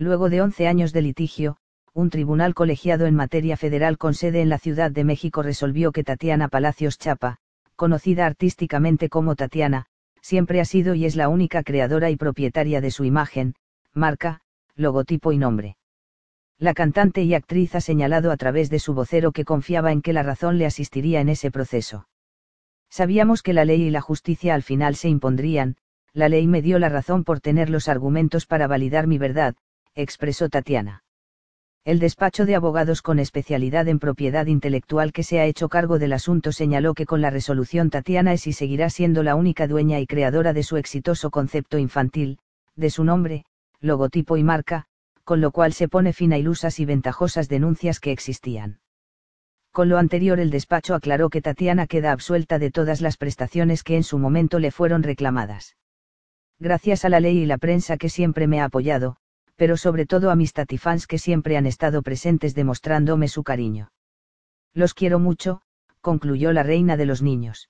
Luego de 11 años de litigio, un tribunal colegiado en materia federal con sede en la Ciudad de México resolvió que Tatiana Palacios Chapa, conocida artísticamente como Tatiana, siempre ha sido y es la única creadora y propietaria de su imagen, marca, logotipo y nombre. La cantante y actriz ha señalado a través de su vocero que confiaba en que la razón le asistiría en ese proceso. Sabíamos que la ley y la justicia al final se impondrían, la ley me dio la razón por tener los argumentos para validar mi verdad, expresó Tatiana. El despacho de abogados con especialidad en propiedad intelectual que se ha hecho cargo del asunto señaló que con la resolución Tatiana es y seguirá siendo la única dueña y creadora de su exitoso concepto infantil, de su nombre, logotipo y marca, con lo cual se pone fin a ilusas y ventajosas denuncias que existían. Con lo anterior el despacho aclaró que Tatiana queda absuelta de todas las prestaciones que en su momento le fueron reclamadas. Gracias a la ley y la prensa que siempre me ha apoyado, pero sobre todo a mis tatifans que siempre han estado presentes demostrándome su cariño. Los quiero mucho, concluyó la reina de los niños.